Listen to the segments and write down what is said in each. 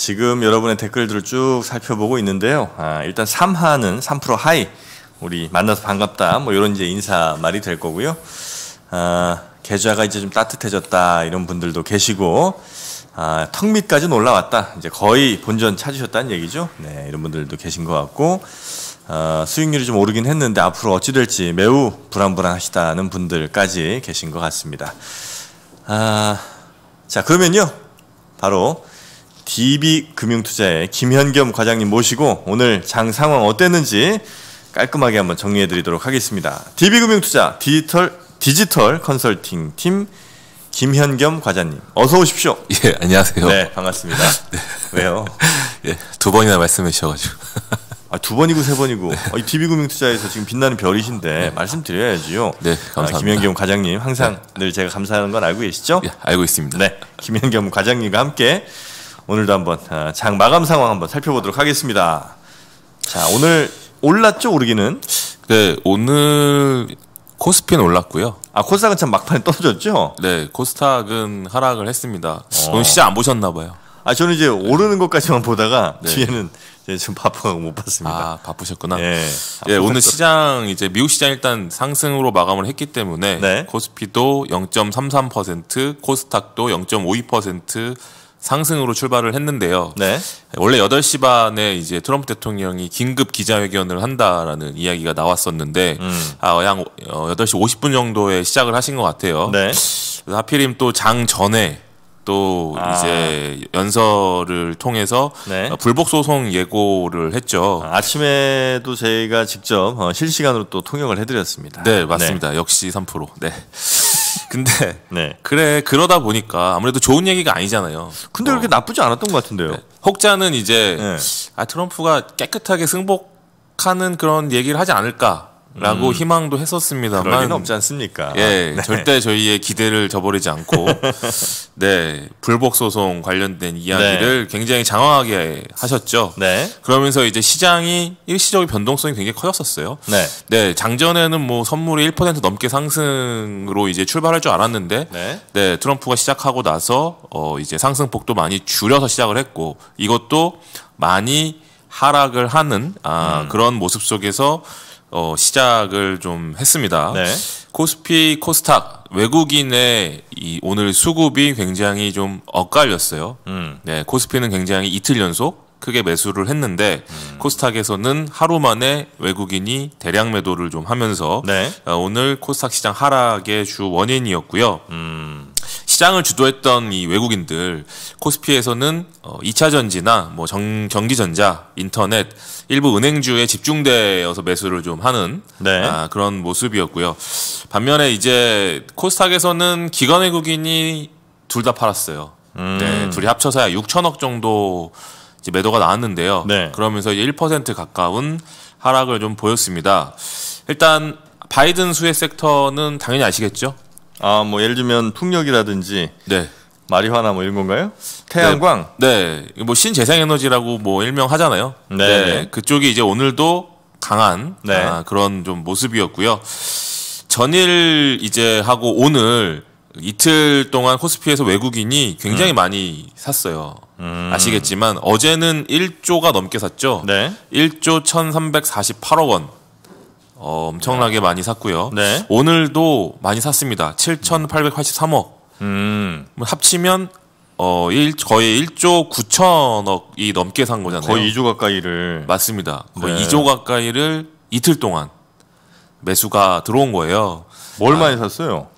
지금 여러분의 댓글들을 쭉 살펴보고 있는데요. 아, 일단 3하는 3% 하이 우리 만나서 반갑다 뭐 이런 이제 인사 말이 될 거고요. 아, 계좌가 이제 좀 따뜻해졌다 이런 분들도 계시고 아, 턱 밑까지는 올라왔다 이제 거의 본전 찾으셨다는 얘기죠. 네 이런 분들도 계신 것 같고 아, 수익률이 좀 오르긴 했는데 앞으로 어찌 될지 매우 불안불안하시다는 분들까지 계신 것 같습니다. 아, 자 그러면요 바로 DB금융투자의 김현겸 과장님 모시고 오늘 장 상황 어땠는지 깔끔하게 한번 정리해 드리도록 하겠습니다. DB금융투자 디지털, 디지털 컨설팅 팀 김현겸 과장님 어서 오십시오. 예, 안녕하세요. 네, 반갑습니다. 네. 왜요? 예, 두 번이나 말씀해 주셔가지고. 아, 두 번이고 세 번이고 네. 어, 이 TV금융투자에서 지금 빛나는 별이신데 네. 말씀드려야지요. 네, 아, 감사합니다. 아, 김현겸 과장님 네. 항상 네. 늘 제가 감사하는 건 알고 계시죠? 예, 알고 있습니다. 네, 김현겸 과장님과 함께 오늘도 한번 아, 장 마감 상황 한번 살펴보도록 하겠습니다. 자, 오늘 올랐죠, 오르기는? 네, 오늘 코스피는 올랐고요. 아, 코스닥은 참 막판에 떨어졌죠? 네, 코스닥은 하락을 했습니다. 어. 오늘 시장 안 보셨나 봐요. 아, 저는 이제 네. 오르는 것까지만 보다가 네. 뒤에는 좀 바빠서 못 봤습니다. 아, 바쁘셨구나. 예. 예 오늘 시장 이제 미국 시장 일단 상승으로 마감을 했기 때문에 네. 코스피도 0.33%, 코스닥도 0.52%, 상승으로 출발을 했는데요. 네. 원래 8시 반에 이제 트럼프 대통령이 긴급 기자회견을 한다라는 이야기가 나왔었는데 음. 아, 양 8시 어, 50분 정도에 시작을 하신 것 같아요. 네. 하필이면 또 장 전에 또 아. 이제 연설을 통해서 네. 어, 불복 소송 예고를 했죠. 아, 아침에도 제가 직접 어, 실시간으로 또 통역을 해드렸습니다. 네, 맞습니다. 네. 역시 3%. 네. 근데 네. 그래 그러다 보니까 아무래도 좋은 얘기가 아니잖아요. 근데 어. 그렇게 나쁘지 않았던 것 같은데요. 네. 혹자는 이제 네. 아 트럼프가 깨끗하게 승복하는 그런 얘기를 하지 않을까 라고 음. 희망도 했었습니다만 그럴 리는 없지 않습니까? 예, 네. 절대 저희의 기대를 저버리지 않고 네 불복 소송 관련된 이야기를 네. 굉장히 장황하게 하셨죠. 네. 그러면서 이제 시장이 일시적인 변동성이 굉장히 커졌었어요. 네. 네 장전에는 뭐 선물이 1% 넘게 상승으로 이제 출발할 줄 알았는데 네. 네 트럼프가 시작하고 나서 어 이제 상승폭도 많이 줄여서 시작을 했고 이것도 많이 하락을 하는 아 음. 그런 모습 속에서 어, 시작을 좀 했습니다. 네. 코스피 코스닥 외국인의 이 오늘 수급이 굉장히 좀 엇갈렸어요. 음. 네, 코스피는 굉장히 이틀 연속 크게 매수를 했는데 음. 코스닥에서는 하루 만에 외국인이 대량 매도를 좀 하면서 네. 어, 오늘 코스닥 시장 하락의 주 원인이었고요. 음. 시장을 주도했던 이 외국인들 코스피에서는 어, 2차 전지나 뭐 정, 경기전자, 인터넷 일부 은행주에 집중되어서 매수를 좀 하는 네. 아, 그런 모습이었고요. 반면에 이제 코스닥에서는 기관 외국인이 둘 다 팔았어요. 네, 음. 네, 둘이 합쳐서 6천억 정도 이제 매도가 나왔는데요. 네. 그러면서 이제 1% 가까운 하락을 좀 보였습니다. 일단 바이든 수혜 섹터는 당연히 아시겠죠? 아, 뭐 예를 들면 풍력이라든지 네. 마리화나 뭐 이런 건가요? 태양광? 네. 네. 뭐 신재생에너지라고 뭐 일명하잖아요. 네. 네. 그쪽이 이제 오늘도 강한 네. 아, 그런 좀 모습이었고요. 전일 이제 하고 오늘 이틀 동안 코스피에서 외국인이 굉장히 음. 많이 샀어요. 음. 아시겠지만 어제는 1조가 넘게 샀죠. 네. 1조 1348억 원. 어, 엄청나게 네. 많이 샀고요. 네. 오늘도 많이 샀습니다. 7883억. 음. 뭐 합치면 어, 일, 거의 1조 9천억이 넘게 산 거잖아요. 거의 2조 가까이를. 맞습니다. 거의 네. 2조 가까이를 이틀 동안 매수가 들어온 거예요. 뭘 아, 많이 샀어요?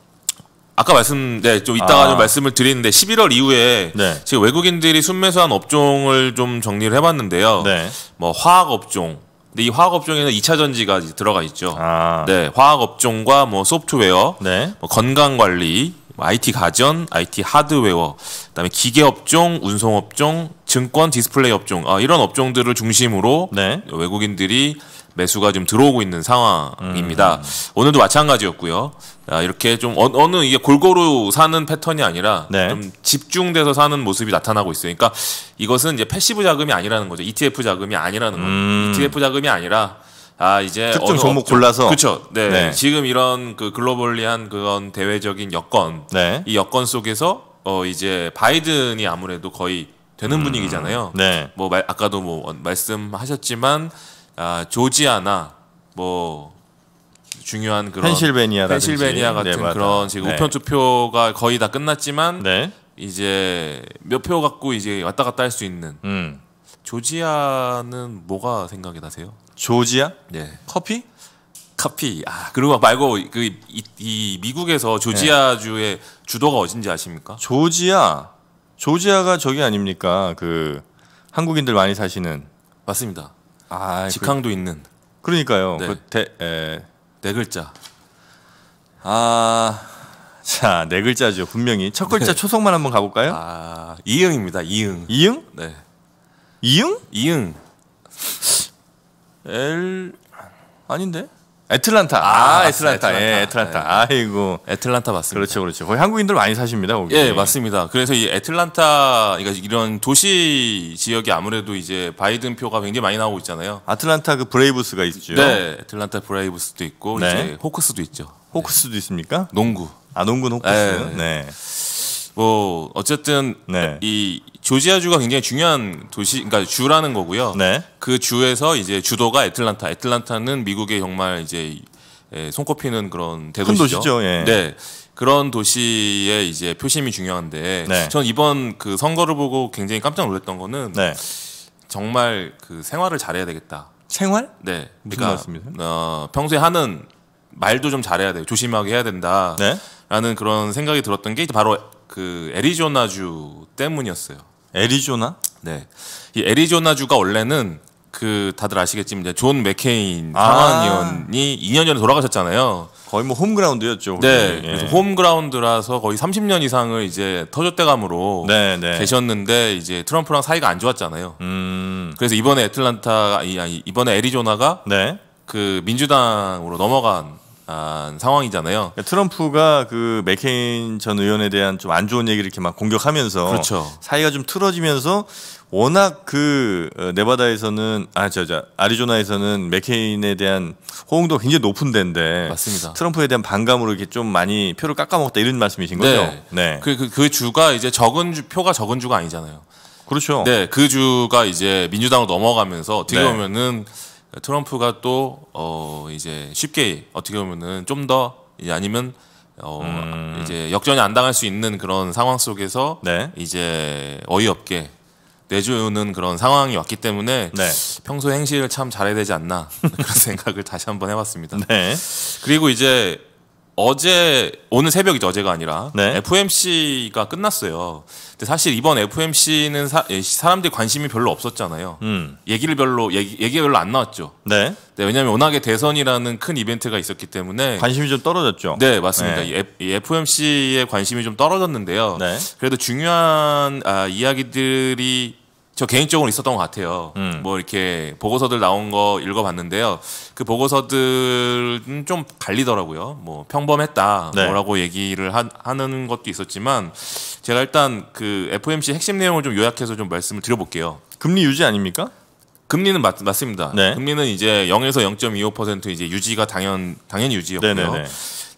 아까 말씀 네, 좀 이따가 아. 좀 말씀을 드리는데 11월 이후에 네. 지금 외국인들이 순매수한 업종을 좀 정리를 해봤는데요. 네. 뭐 화학 업종. 근데 이 화학 업종에는 2차 전지가 들어가 있죠. 아. 네, 화학 업종과 뭐 소프트웨어, 네. 뭐 건강 관리, IT 뭐 가전, IT 하드웨어, 그다음에 기계 업종, 운송 업종, 증권 디스플레이 업종, 아, 이런 업종들을 중심으로 네. 외국인들이 매수가 좀 들어오고 있는 상황입니다. 음, 음. 오늘도 마찬가지였고요. 아, 이렇게 좀 어, 느 이게 골고루 사는 패턴이 아니라 네. 좀 집중돼서 사는 모습이 나타나고 있으니까 그러니까 이것은 이제 패시브 자금이 아니라는 거죠. ETF 자금이 아니라는 거죠. 음. ETF 자금이 아니라 아 이제 특정 종목 업종. 골라서 그렇죠. 네. 네. 지금 이런 그 글로벌리한 그런 대외적인 여건 네. 이 여건 속에서 어 이제 바이든이 아무래도 거의 되는 음. 분위기잖아요. 네. 뭐 말, 아까도 뭐 어, 말씀하셨지만 아, 조지아나 뭐 중요한 그런 펜실베니아 펜실베니아 같은 네, 그런 지금 네. 우편 투표가 거의 다 끝났지만 네. 이제 몇 표 갖고 이제 왔다 갔다 할 수 있는 음. 조지아는 뭐가 생각이 나세요? 조지아? 네. 커피? 커피. 아 그리고 말고 그이 이 미국에서 조지아 네. 주의 주도가 어딘지 아십니까? 조지아. 조지아가 저기 아닙니까? 그 한국인들 많이 사시는. 맞습니다. 아, 그 직항도 그, 있는. 그러니까요. 네. 그 대, 에, 네 글자. 아, 자, 네 글자죠. 분명히 첫 글자 네. 초성만 한번 가볼까요? 아, 이응입니다. 이응. 이응? 네. 이응? 이응. L 아닌데? 애틀란타. 아, 아 애틀란타. 애틀란타. 예, 애틀란타. 예. 아이고. 애틀란타 맞습니다. 그렇죠, 그렇죠. 거기 한국인들 많이 사십니다, 거기. 예, 맞습니다. 그래서 이 애틀란타, 그러니까 이런 도시 지역이 아무래도 이제 바이든 표가 굉장히 많이 나오고 있잖아요. 아틀란타 그 브레이브스가 있죠. 네, 애틀란타 브레이브스도 있고 네. 이제 호크스도 있죠. 호크스도 네. 있습니까? 농구. 아, 농구 호크스. 네. 네. 뭐 어쨌든 네. 이 조지아주가 굉장히 중요한 도시, 그러니까 주라는 거고요. 네. 그 주에서 이제 주도가 애틀란타. 애틀란타는 미국의 정말 이제 예, 손꼽히는 그런 대도시죠. 도시죠, 예. 네. 그런 도시의 이제 표심이 중요한데 네. 전 이번 그 선거를 보고 굉장히 깜짝 놀랐던 거는 네. 정말 그 생활을 잘해야 되겠다. 생활? 네. 그러니까 어, 평소에 하는 말도 좀 잘해야 돼요. 조심하게 해야 된다. 네. 라는 그런 생각이 들었던 게 바로 그 애리조나주 때문이었어요. 애리조나? 네. 이 애리조나주가 원래는 그 다들 아시겠지만 이제 존 맥케인 아. 상원의원이 2년 전에 돌아가셨잖아요. 거의 뭐 홈그라운드였죠. 네. 예. 그래서 홈그라운드라서 거의 30년 이상을 이제 터줏대감으로 네, 네. 계셨는데 이제 트럼프랑 사이가 안 좋았잖아요. 음. 그래서 이번에 애틀란타 아니 이번에 애리조나가 네. 그 민주당으로 넘어간 상황이잖아요. 그러니까 트럼프가 그 맥케인 전 의원에 대한 좀 안 좋은 얘기를 이렇게 막 공격하면서 그렇죠. 사이가 좀 틀어지면서 워낙 그 어, 네바다에서는 아저저 아리조나에서는 맥케인에 대한 호응도 굉장히 높은 데인데 맞습니다. 트럼프에 대한 반감으로 이렇게 좀 많이 표를 깎아먹었다 이런 말씀이신 네. 거죠? 네. 네. 그, 그, 그 주가 이제 적은 주, 표가 적은 주가 아니잖아요. 그렇죠. 네, 그 주가 이제 민주당으로 넘어가면서 어떻게 네. 보면은 트럼프가 또 어 이제 쉽게 어떻게 보면은 좀 더 아니면 어 음. 이제 역전이 안 당할 수 있는 그런 상황 속에서 네. 이제 어이없게 내주는 그런 상황이 왔기 때문에 네. 평소 행실을 참 잘해야 되지 않나 그런 생각을 다시 한번 해봤습니다. 네. 그리고 이제 어제 오늘 새벽이죠 어제가 아니라 네. FMC가 끝났어요. 근데 사실 이번 FMC는 사, 람들이 관심이 별로 없었잖아요. 음. 얘기를 별로 얘기, 얘기가 별로 안 나왔죠. 네. 네 왜냐하면 워낙에 대선이라는 큰 이벤트가 있었기 때문에 관심이 좀 떨어졌죠. 네 맞습니다. 네. 이 FMC에 관심이 좀 떨어졌는데요. 네. 그래도 중요한 아, 이야기들이 저 개인적으로 있었던 것 같아요. 음. 뭐 이렇게 보고서들 나온 거 읽어봤는데요. 그 보고서들은 좀 갈리더라고요. 뭐 평범했다 네. 뭐라고 얘기를 하, 하는 것도 있었지만 제가 일단 그 FOMC 핵심 내용을 좀 요약해서 좀 말씀을 드려볼게요. 금리 유지 아닙니까? 금리는 맞, 맞습니다. 네. 금리는 이제 0에서 0.25% 이제 유지가 당연 당연 유지였고요. 네네네. 네, 네.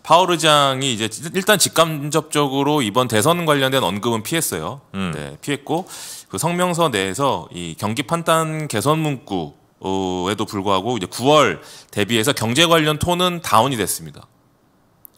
파월 의장이 이제 일단 직간접적으로 이번 대선 관련된 언급은 피했어요. 음. 네, 피했고 그 성명서 내에서 이 경기 판단 개선 문구 에도 불구하고 이제 9월 대비해서 경제 관련 톤은 다운이 됐습니다.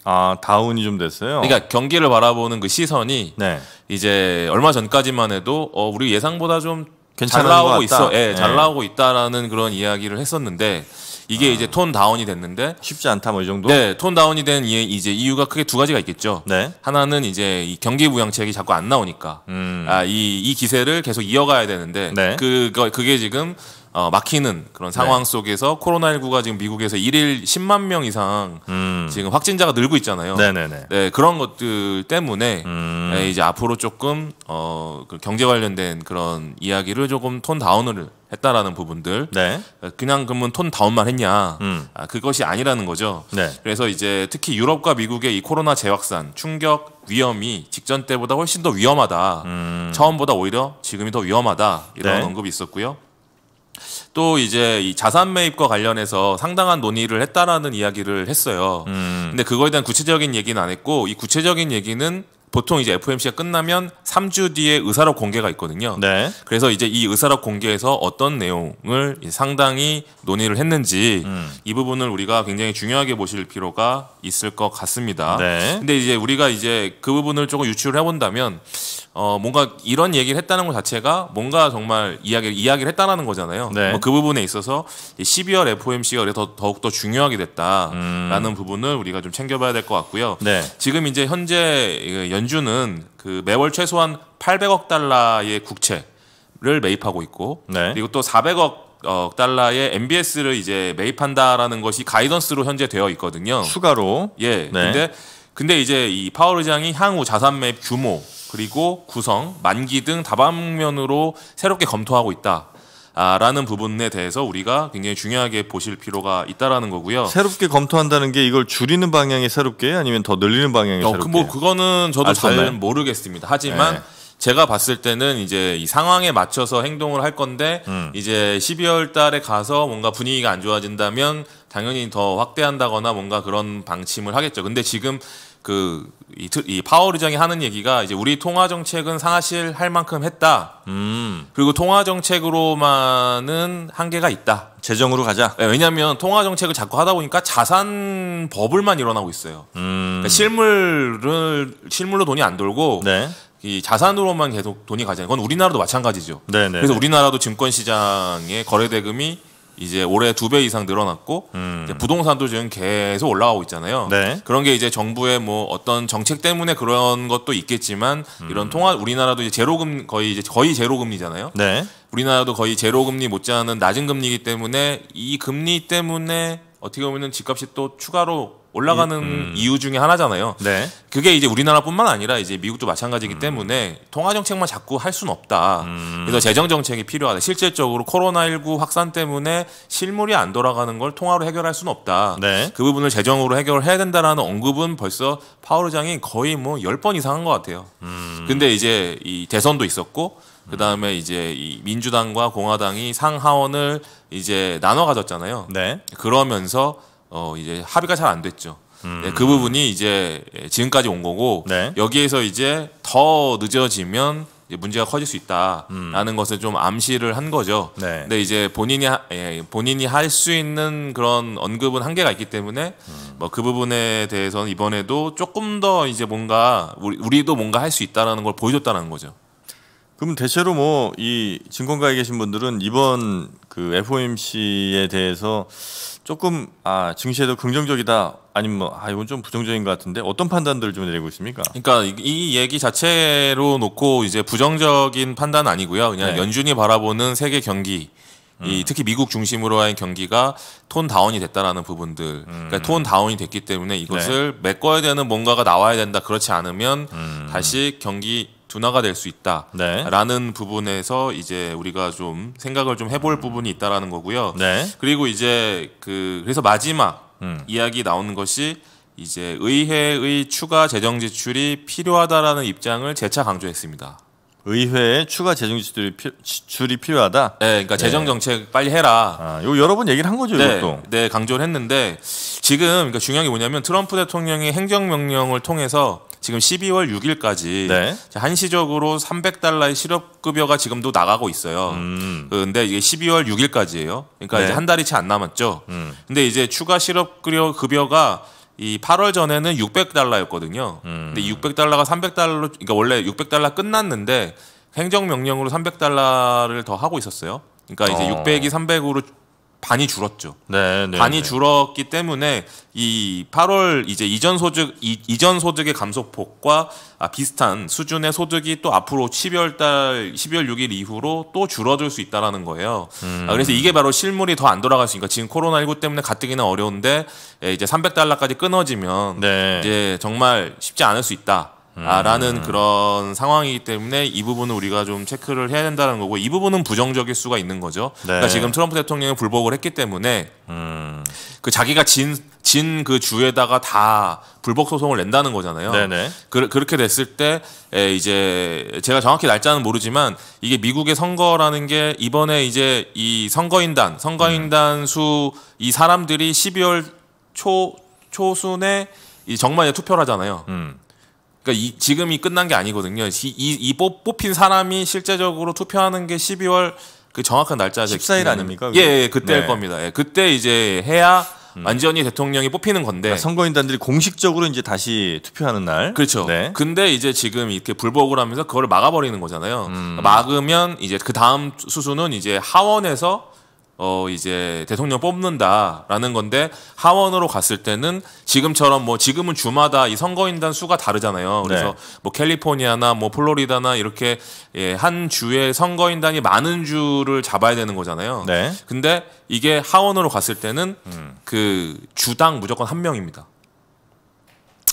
아 다운이 좀 됐어요. 그러니까 경기를 바라보는 그 시선이 네. 이제 얼마 전까지만 해도 어, 우리 예상보다 좀 잘 나오고 있어, 예, 네. 나오고 있다라는 그런 이야기를 했었는데 이게 아. 이제 톤 다운이 됐는데 쉽지 않다 뭐 이 정도. 네, 톤 다운이 된 이제 이 이유가 크게 두 가지가 있겠죠. 네. 하나는 이제 이 경기 부양책이 자꾸 안 나오니까 음. 아이 이 기세를 계속 이어가야 되는데 네. 그 그게 지금 어, 막히는 그런 상황 네. 속에서 코로나19가 지금 미국에서 일일 10만 명 이상 음. 지금 확진자가 늘고 있잖아요. 네네네. 네, 그런 것들 때문에 음. 네, 이제 앞으로 조금 어, 그 경제 관련된 그런 이야기를 조금 톤 다운을 했다라는 부분들 네. 네. 그냥 그러면 톤 다운만 했냐 음. 아, 그것이 아니라는 거죠 네. 그래서 이제 특히 유럽과 미국의 이 코로나 재확산 충격 위험이 직전 때보다 훨씬 더 위험하다 음. 처음보다 오히려 지금이 더 위험하다 이런 네. 언급이 있었고요 또 이제 이 자산 매입과 관련해서 상당한 논의를 했다라는 이야기를 했어요. 음. 근데 그거에 대한 구체적인 얘기는 안 했고 이 구체적인 얘기는 보통 이제 FOMC가 끝나면 3주 뒤에 의사록 공개가 있거든요. 네. 그래서 이제 이 의사록 공개에서 어떤 내용을 상당히 논의를 했는지 음. 이 부분을 우리가 굉장히 중요하게 보실 필요가 있을 것 같습니다. 네. 근데 이제 우리가 이제 그 부분을 조금 유추를 해본다면 어 뭔가 이런 얘기를 했다는 것 자체가 뭔가 정말 이야기 이야기를 했다라는 거잖아요. 네. 뭐그 부분에 있어서 12월 FOMC가 그래서 더욱 더 중요하게 됐다라는 음. 부분을 우리가 좀 챙겨봐야 될 것 같고요. 네. 지금 이제 현재 연준은 그 매월 최소한 800억 달러의 국채를 매입하고 있고 네. 그리고 또 400억 어, 달러의 MBS를 이제 매입한다라는 것이 가이던스로 현재 되어 있거든요. 추가로. 예. 네. 근데 근데 이제 이 파월 의장이 향후 자산 매입 규모 그리고 구성, 만기 등 다방면으로 새롭게 검토하고 있다. 아, 라는 부분에 대해서 우리가 굉장히 중요하게 보실 필요가 있다라는 거고요. 새롭게 검토한다는 게 이걸 줄이는 방향이 새롭게 아니면 더 늘리는 방향이 어, 그 새롭게? 뭐 그거는 저도 잘 모르겠습니다. 하지만 네. 제가 봤을 때는 이제 이 상황에 맞춰서 행동을 할 건데 음. 이제 12월 달에 가서 뭔가 분위기가 안 좋아진다면 당연히 더 확대한다거나 뭔가 그런 방침을 하겠죠. 근데 지금 그이 이 파월 의장이 하는 얘기가 이제 우리 통화 정책은 상하실 할 만큼 했다. 음. 그리고 통화 정책으로만은 한계가 있다. 재정으로 가자. 네, 왜냐하면 통화 정책을 자꾸 하다 보니까 자산 버블만 일어나고 있어요. 음. 그러니까 실물을 실물로 돈이 안 돌고 네. 이 자산으로만 계속 돈이 가잖아요. 그건 우리나라도 마찬가지죠. 네네. 네, 그래서 네. 우리나라도 증권 시장의 거래 대금이 이제 올해 두 배 이상 늘어났고 음. 부동산도 지금 계속 올라가고 있잖아요. 네. 그런 게 이제 정부의 뭐 어떤 정책 때문에 그런 것도 있겠지만 음. 이런 통화 우리나라도 이제 제로금 거의 이제 거의 제로금리잖아요. 네. 우리나라도 거의 제로금리 못지않은 낮은 금리이기 때문에 이 금리 때문에 어떻게 보면 집값이 또 추가로 올라가는 음, 음. 이유 중에 하나잖아요. 네. 그게 이제 우리나라뿐만 아니라 이제 미국도 마찬가지이기 음. 때문에 통화 정책만 자꾸 할 수는 없다. 음. 그래서 재정 정책이 필요하다. 실질적으로 코로나19 확산 때문에 실물이 안 돌아가는 걸 통화로 해결할 수는 없다. 네. 그 부분을 재정으로 해결해야 된다라는 언급은 벌써 파월 의장이 거의 뭐 열 번 이상 한것 같아요. 음. 근데 이제 이 대선도 있었고 그 다음에 이제 이 민주당과 공화당이 상하원을 이제 나눠 가졌잖아요. 네. 그러면서 어 이제 합의가 잘 안 됐죠. 음. 네, 그 부분이 이제 지금까지 온 거고 네. 여기에서 이제 더 늦어지면 이제 문제가 커질 수 있다라는 음. 것을 좀 암시를 한 거죠. 네. 근데 이제 본인이 하, 예, 본인이 할 수 있는 그런 언급은 한계가 있기 때문에 음. 뭐그 부분에 대해서는 이번에도 조금 더 이제 뭔가 우리, 우리도 뭔가 할 수 있다라는 걸 보여줬다는 거죠. 그럼 대체로 뭐 이 증권가에 계신 분들은 이번 그 FOMC에 대해서 조금 아 증시에도 긍정적이다 아니면 뭐, 아 이건 좀 부정적인 것 같은데 어떤 판단들을 좀 내리고 있습니까? 그러니까 이, 이 얘기 자체로 놓고 이제 부정적인 판단 아니고요. 그냥 네. 연준이 바라보는 세계 경기 이 음. 특히 미국 중심으로 한 경기가 톤 다운이 됐다라는 부분들 그러니까 음. 그러니까 톤 다운이 됐기 때문에 이것을 네. 메꿔야 되는 뭔가가 나와야 된다 그렇지 않으면 음. 다시 경기 둔화가 될 수 있다라는 네. 부분에서 이제 우리가 좀 생각을 좀 해 볼 부분이 있다라는 거고요. 네. 그리고 이제 그 그래서 마지막 음. 이야기 나오는 것이 이제 의회의 추가 재정 지출이 필요하다라는 입장을 재차 강조했습니다. 의회에 추가 재정 지출이, 필, 지출이 필요하다. 네, 그러니까 네. 재정 정책 빨리 해라. 아, 요 여러 번 얘기를 한 거죠, 네, 이것도. 네, 강조를 했는데 지금 그러니까 중요한 게 뭐냐면 트럼프 대통령이 행정 명령을 통해서 지금 12월 6일까지 네. 한시적으로 300달러의 실업급여가 지금도 나가고 있어요. 음. 그런데 이게 12월 6일까지예요. 그러니까 네. 이제 한 달이 채 안 남았죠. 음. 근데 이제 추가 실업급여 급여가 이 8월 전에는 600달러였거든요. 음. 근데 600달러가 300달러 그러니까 원래 600달러 끝났는데 행정 명령으로 300달러를 더 하고 있었어요. 그러니까 이제 어. 600이 300으로 반이 줄었죠. 네, 네, 반이 네. 줄었기 때문에 이 8월 이제 이전 소득 이, 전 소득의 감소폭과 아, 비슷한 수준의 소득이 또 앞으로 12월 달 12월 6일 이후로 또 줄어들 수 있다라는 거예요. 음. 아, 그래서 이게 바로 실물이 더 안 돌아갈 수 있으니까 지금 코로나 19 때문에 가뜩이나 어려운데 예, 이제 300달러까지 끊어지면 네. 이제 정말 쉽지 않을 수 있다. 아, 라는 음. 그런 상황이기 때문에 이 부분은 우리가 좀 체크를 해야 된다는 거고 이 부분은 부정적일 수가 있는 거죠. 네. 그러니까 지금 트럼프 대통령이 불복을 했기 때문에 음. 그 자기가 진 진 그 주에다가 다 불복 소송을 낸다는 거잖아요. 네네. 그, 그렇게 됐을 때 에, 이제 제가 정확히 날짜는 모르지만 이게 미국의 선거라는 게 이번에 이제 이 선거인단 선거인단 음. 수이 사람들이 12월 초 초순에 이 정말 투표를 하잖아요. 음. 그러니까 이, 지금이 끝난 게 아니거든요. 이, 이 뽑, 힌 사람이 실제적으로 투표하는 게 12월 그 정확한 날짜가 14일 아닙니까? 예, 예 그때일 네. 겁니다. 예, 그때 이제 해야 음. 완전히 대통령이 뽑히는 건데 그러니까 선거인단들이 공식적으로 이제 다시 투표하는 날 그렇죠. 네. 근데 이제 지금 이렇게 불복을 하면서 그걸 막아버리는 거잖아요. 음. 막으면 이제 그 다음 수순은 이제 하원에서 어 이제 대통령 뽑는다라는 건데 하원으로 갔을 때는 지금처럼 뭐 지금은 주마다 이 선거인단 수가 다르잖아요. 네. 그래서 네. 뭐 캘리포니아나 뭐 플로리다나 이렇게 예, 한 주에 선거인단이 많은 주를 잡아야 되는 거잖아요. 네. 근데 이게 하원으로 갔을 때는 음. 그 주당 무조건 한 명입니다.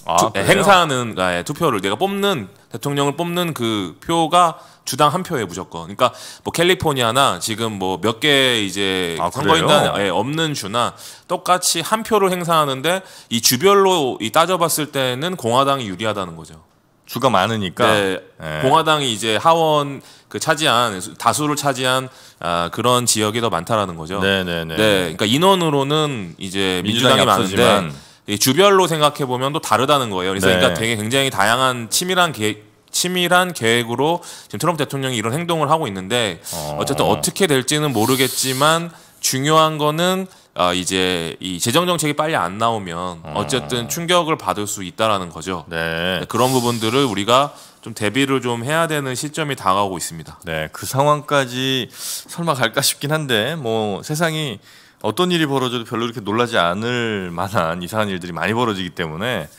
아, 투, 행사하는 아, 예, 투표를 내가 뽑는 대통령을 뽑는 그 표가 주당 한 표에 무조건. 그러니까 뭐 캘리포니아나 지금 뭐 몇 개 이제 아, 선거인단 예, 없는 주나 똑같이 한 표를 행사하는데 이 주별로 이 따져봤을 때는 공화당이 유리하다는 거죠. 주가 많으니까 네, 예. 공화당이 이제 하원 그 차지한 다수를 차지한 아, 그런 지역이 더 많다라는 거죠. 네네네. 네, 네. 네, 그러니까 인원으로는 이제 민주당이, 민주당이 많은데 주별로 생각해 보면 또 다르다는 거예요. 그래서 네. 그러니까 되게 굉장히 다양한 치밀한 계, 획 치밀한 계획으로 지금 트럼프 대통령이 이런 행동을 하고 있는데 어. 어쨌든 어떻게 될지는 모르겠지만 중요한 거는 아 이제 이 재정 정책이 빨리 안 나오면 어. 어쨌든 충격을 받을 수 있다라는 거죠. 네. 네. 그런 부분들을 우리가 좀 대비를 좀 해야 되는 시점이 다가오고 있습니다. 네, 그 상황까지 설마 갈까 싶긴 한데 뭐 세상이 어떤 일이 벌어져도 별로 이렇게 놀라지 않을 만한 이상한 일들이 많이 벌어지기 때문에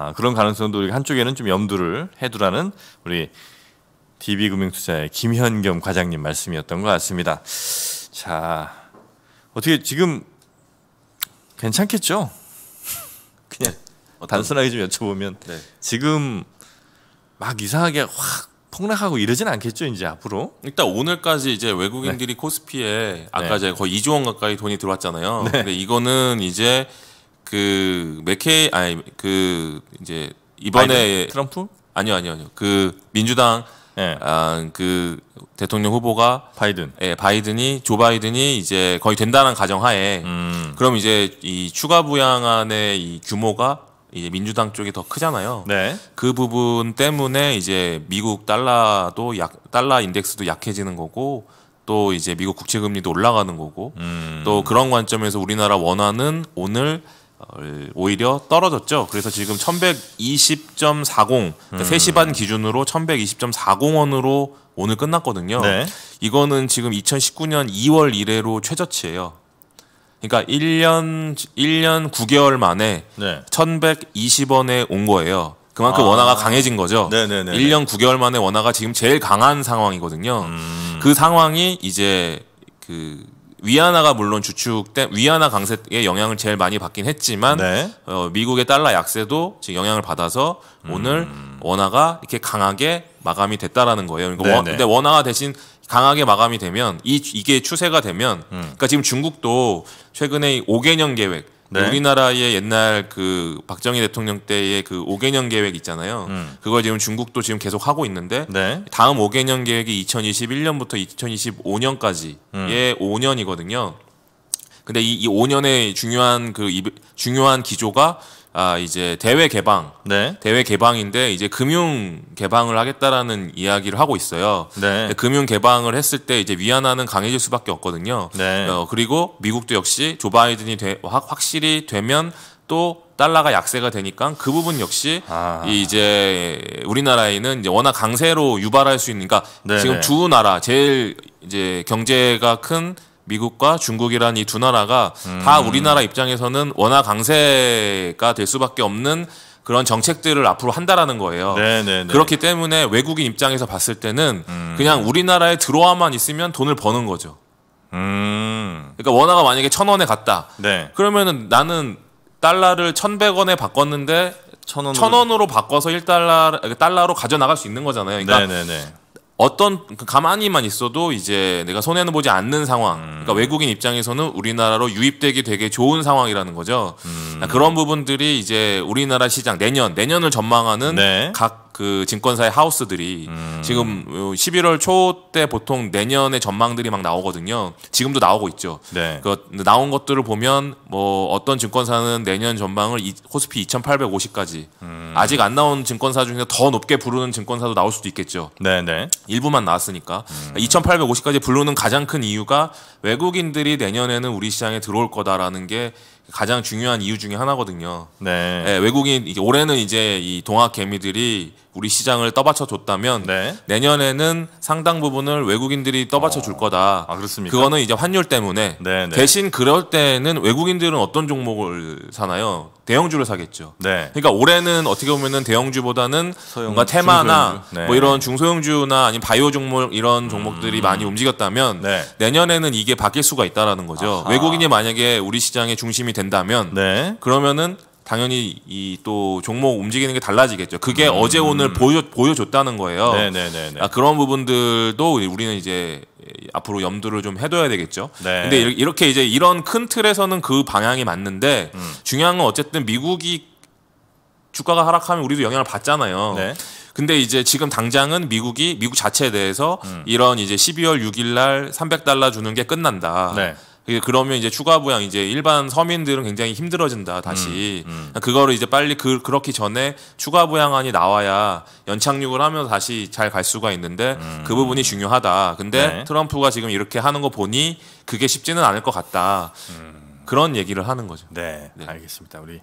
아, 그런 가능성도 우리 한쪽에는 좀 염두를 해두라는 우리 DB금융투자의 김현겸 과장님 말씀이었던 것 같습니다. 자, 어떻게 지금 괜찮겠죠? 그냥 네. 단순하게 좀 여쭤보면 네. 지금 막 이상하게 확 폭락하고 이러진 않겠죠 이제 앞으로 일단 오늘까지 이제 외국인들이 네. 코스피에 네. 아까 네. 제가 거의 2조 원 가까이 돈이 들어왔잖아요. 네. 근데 이거는 이제 그 맥케이 아니 그 이제 이번에 아니, 트럼프 아니요 아니요 아니요 그 민주당 예. 아, 그 대통령 후보가 바이든 예 바이든이 조 바이든이 이제 거의 된다는 가정하에 음. 그럼 이제 이 추가 부양안의 이 규모가 이제 민주당 쪽이 더 크잖아요. 네. 그 부분 때문에 이제 미국 달러도 약 달러 인덱스도 약해지는 거고 또 이제 미국 국채 금리도 올라가는 거고 음. 또 그런 관점에서 우리나라 원화는 오늘 어, 오히려 떨어졌죠. 그래서 지금 1120.40 그러니까 음. 3시 반 기준으로 1120.40원으로 오늘 끝났거든요. 네. 이거는 지금 2019년 2월 이래로 최저치예요. 그러니까 1년 1년 9개월 만에 네. 1120원에 온 거예요. 그만큼 아. 원화가 강해진 거죠. 네네네 1년 9개월 만에 원화가 지금 제일 강한 상황이거든요. 음. 그 상황이 이제 그 위안화가 물론 주축된 위안화 강세의 영향을 제일 많이 받긴 했지만 네. 어, 미국의 달러 약세도 지금 영향을 받아서 음. 오늘 음. 원화가 이렇게 강하게 마감이 됐다라는 거예요. 그러니까 네, 원, 네. 근데 원화가 대신 강하게 마감이 되면 이 이게 추세가 되면 음. 그러니까 지금 중국도 최근에 5개년 계획 네. 우리나라의 옛날 그 박정희 대통령 때의 그 5개년 계획 있잖아요. 음. 그걸 지금 중국도 지금 계속 하고 있는데 네. 다음 5개년 계획이 2021년부터 2025년까지의 음. 5년이거든요. 근데 이, 이 5년의 중요한 그 이, 중요한 기조가 아 이제 대외 개방, 네. 대외 개방인데 이제 금융 개방을 하겠다라는 이야기를 하고 있어요. 네. 금융 개방을 했을 때 이제 위안화는 강해질 수밖에 없거든요. 네. 어, 그리고 미국도 역시 조 바이든이 되, 확, 확실히 되면 또 달러가 약세가 되니까 그 부분 역시 아. 이제 우리나라에는 이제 워낙 강세로 유발할 수 있는 그러니까 네네. 지금 네. 두 나라 제일 이제 경제가 큰 미국과 중국이란 이 두 나라가 음. 다 우리나라 입장에서는 원화 강세가 될 수밖에 없는 그런 정책들을 앞으로 한다라는 거예요. 네네네. 네, 네. 그렇기 때문에 외국인 입장에서 봤을 때는 음. 그냥 우리나라에 들어와만 있으면 돈을 버는 거죠. 음. 그러니까 원화가 만약에 천 원에 갔다. 네. 그러면은 나는 달러를 천백 원에 바꿨는데 천 원으로 바꿔서 일달러 달러로 가져나갈 수 있는 거잖아요. 그러니까 네네네. 네, 어떤 그 가만히만 있어도 이제 내가 손해는 보지 않는 상황. 그러니까 음. 외국인 입장에서는 우리나라로 유입되기 되게 좋은 상황이라는 거죠. 음. 그러니까 그런 부분들이 이제 우리나라 시장 내년 내년을 전망하는 네. 각그 증권사의 하우스들이 음. 지금 11월 어, 초때 보통 내년의 전망들이 막 나오거든요. 지금도 나오고 있죠. 네. 그 나온 것들을 보면 뭐 어떤 증권사는 내년 전망을 이, 코스피 2,850까지 음. 아직 안 나온 증권사 중에 더 높게 부르는 증권사도 나올 수도 있겠죠. 네네. 네. 일부만 나왔으니까 음. 2,850까지 그러니까 부르는 가장 큰 이유가 외국인들이 내년에는 우리 시장에 들어올 거다라는 게 가장 중요한 이유 중에 하나거든요. 네. 네, 외국인 이제 올해는 이제 이 동학 개미들이 우리 시장을 떠받쳐 줬다면 네. 내년에는 상당 부분을 외국인들이 떠받쳐 줄 어. 거다. 아 그렇습니까? 그거는 이제 환율 때문에. 네, 네. 대신 그럴 때는 외국인들은 어떤 종목을 사나요? 대형주를 사겠죠. 네. 그러니까 올해는 어떻게 보면은 대형주보다는 소형, 뭔가 테마나 네. 뭐 이런 중소형주나 아니면 바이오 종목 이런 종목들이 음. 많이 움직였다면 네. 내년에는 이게 바뀔 수가 있다라는 거죠. 아하. 외국인이 만약에 우리 시장의 중심이 된다면 네. 그러면은 당연히 이 또 종목 움직이는 게 달라지겠죠. 그게 음. 어제 오늘 보여 보여줬다는 거예요. 네네네. 네, 네, 네. 아, 그런 부분들도 우리는 이제 앞으로 염두를 좀 해둬야 되겠죠. 네. 근데 이렇게 이제 이런 큰 틀에서는 그 방향이 맞는데 음. 중요한 건 어쨌든 미국이 주가가 하락하면 우리도 영향을 받잖아요. 네. 근데 이제 지금 당장은 미국이 미국 자체에 대해서 음. 이런 이제 12월 6일 날 300달러 주는 게 끝난다. 네. 예, 그러면 이제 추가 부양 이제 일반 서민들은 굉장히 힘들어진다 다시 음, 음. 그러니까 그거를 이제 빨리 그 그렇기 전에 추가 부양안이 나와야 연착륙을 하면서 다시 잘 갈 수가 있는데 음. 그 부분이 중요하다. 근데 네. 트럼프가 지금 이렇게 하는 거 보니 그게 쉽지는 않을 것 같다. 음. 그런 얘기를 하는 거죠. 네, 네. 알겠습니다. 우리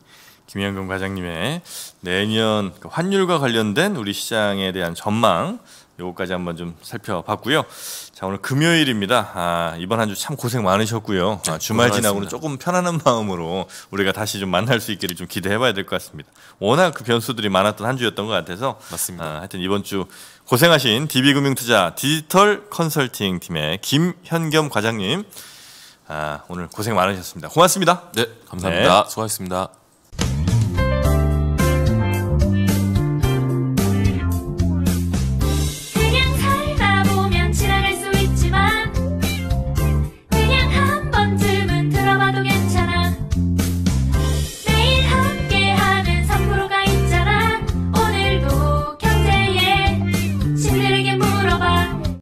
김현경 과장님의 내년 그 환율과 관련된 우리 시장에 대한 전망 요거까지 한번 좀 살펴봤고요. 자 오늘 금요일입니다. 아, 이번 한 주 참 고생 많으셨고요. 아, 주말 지나고는 조금 편안한 마음으로 우리가 다시 좀 만날 수 있기를 좀 기대해봐야 될 것 같습니다. 워낙 그 변수들이 많았던 한 주였던 것 같아서 맞습니다. 아, 하여튼 이번 주 고생하신 DB금융투자 디지털 컨설팅 팀의 김현겸 과장님 아, 오늘 고생 많으셨습니다. 고맙습니다. 네 감사합니다. 네. 수고하셨습니다.